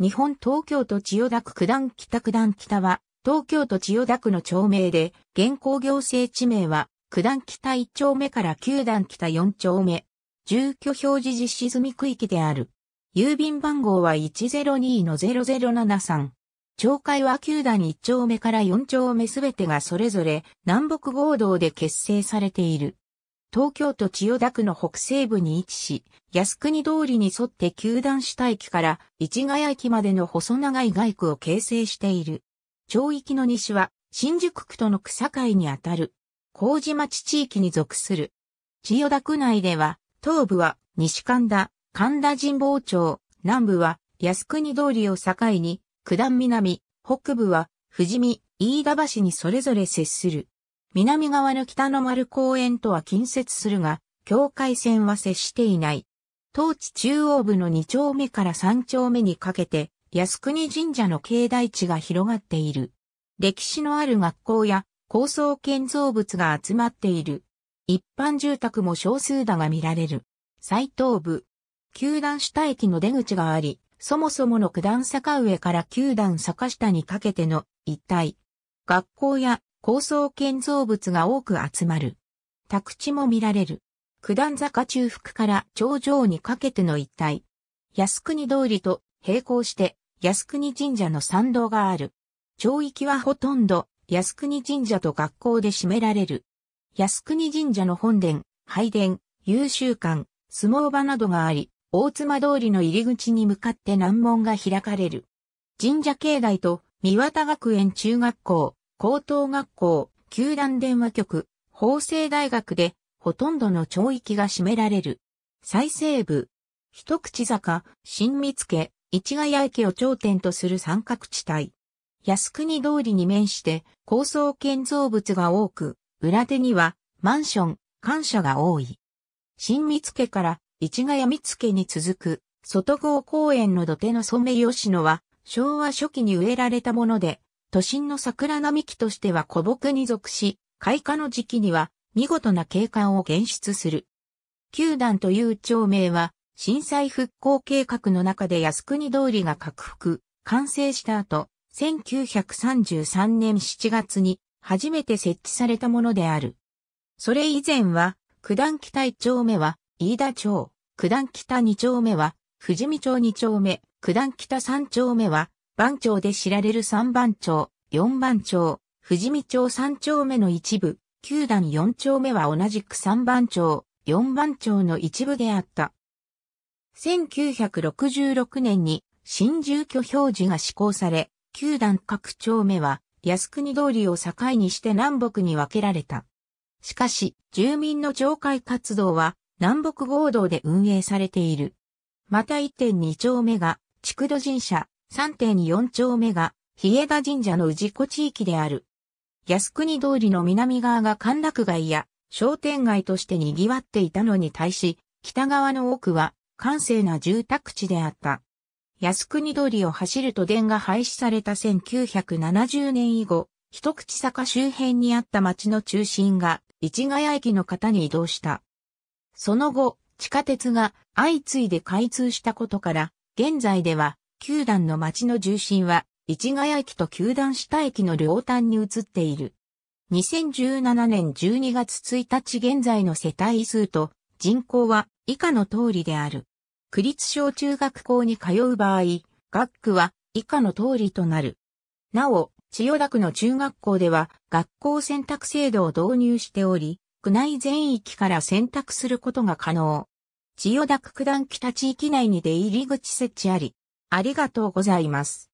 日本東京都千代田区九段北九段北は、東京都千代田区の町名で、現行行政地名は、九段北一丁目から九段北四丁目、住居表示実施済み区域である。郵便番号は102-0073。町会は九段一丁目から四丁目すべてがそれぞれ南北合同で結成されている。東京都千代田区の北西部に位置し、靖国通りに沿って九段下駅から市ヶ谷駅までの細長い街区を形成している。町域の西は新宿区との草界にあたる、麹町地域に属する。千代田区内では、東部は西神田、神田神保町、南部は靖国通りを境に、九段南、北部は富士見、飯田橋にそれぞれ接する。南側の北の丸公園とは近接するが、境界線は接していない。当地中央部の2丁目から3丁目にかけて、靖国神社の境内地が広がっている。歴史のある学校や高層建造物が集まっている。一般住宅も少数だが見られる。最東部。九段下駅の出口があり、そもそもの九段坂上から九段坂下にかけての一帯。学校や高層建造物が多く集まる。宅地も見られる。九段坂中腹から頂上にかけての一帯。靖国通りと並行して靖国神社の参道がある。町域はほとんど靖国神社と学校で占められる。靖国神社の本殿、拝殿、優秀館、相撲場などがあり、大妻通りの入り口に向かって難問が開かれる。神社境内と三綿学園中学校、高等学校、球団電話局、法政大学で、ほとんどの町域が占められる。最西部、一口坂、新見家、市ヶ谷駅を頂点とする三角地帯。靖国通りに面して高層建造物が多く、裏手にはマンション、感舎が多い。新見家から市ヶ谷見家に続く外郷公園の土手のソメイヨシノは昭和初期に植えられたもので、都心の桜並木としては古木に属し、開花の時期には見事な景観を現出する。九段という町名は、震災復興計画の中で靖国通りが拡幅、完成した後、1933年7月に初めて設置されたものである。それ以前は、九段北一丁目は、飯田町、九段北二丁目は、富士見町二丁目、九段北三丁目は、番町で知られる三番町、四番町、富士見町三丁目の一部、九段四丁目は同じく三番町、四番町の一部であった。1966年に新住居表示が施行され、九段各丁目は靖国通りを境にして南北に分けられた。しかし、住民の町会活動は南北合同で運営されている。また1.2丁目が、築戸神社、3.4丁目が、日枝神社の氏子地域である。靖国通りの南側が歓楽街や商店街として賑わっていたのに対し、北側の奥は閑静な住宅地であった。靖国通りを走る都電が廃止された1970年以後、一口坂周辺にあった町の中心が市ヶ谷駅の方に移動した。その後、地下鉄が相次いで開通したことから、現在では球団の街の重心は、市ヶ谷駅と球団下駅の両端に移っている。2017年12月1日現在の世帯数と人口は以下の通りである。区立小中学校に通う場合、学区は以下の通りとなる。なお、千代田区の中学校では学校選択制度を導入しており、区内全域から選択することが可能。千代田区九段北地域内に出入り口設置あり、ありがとうございます。